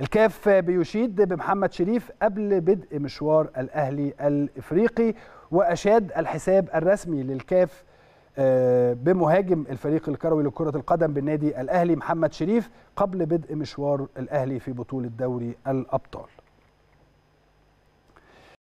الكاف بيشيد بمحمد شريف قبل بدء مشوار الأهلي الإفريقي وأشاد الحساب الرسمي للكاف آه، بمهاجم الفريق الكروي لكرة القدم بالنادي الأهلي محمد شريف قبل بدء مشوار الأهلي في بطولة دوري الأبطال